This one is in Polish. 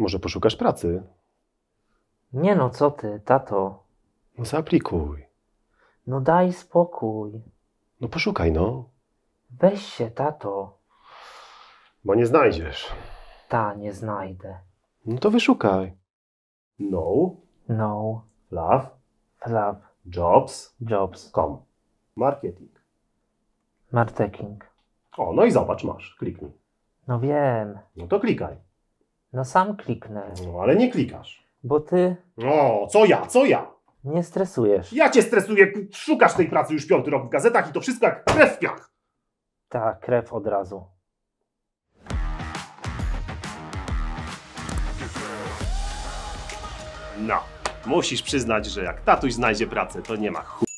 Może poszukasz pracy? Nie no, co ty, tato? No zaaplikuj. No daj spokój. No poszukaj, no. Weź się, tato. Bo nie znajdziesz. Ta, nie znajdę. No to wyszukaj. No. No. Love. Love. Jobs. Jobs. Com. Marketing. Marketing. O, no i zobacz, masz. Kliknij. No wiem. No to klikaj. No sam kliknę. No ale nie klikasz. Bo ty No, co ja, co ja? nie stresujesz. Ja cię stresuję, szukasz tej pracy już piąty rok w gazetach i to wszystko jak krew w piach. Ta krew od razu. No, musisz przyznać, że jak tatuś znajdzie pracę, to nie ma chuj.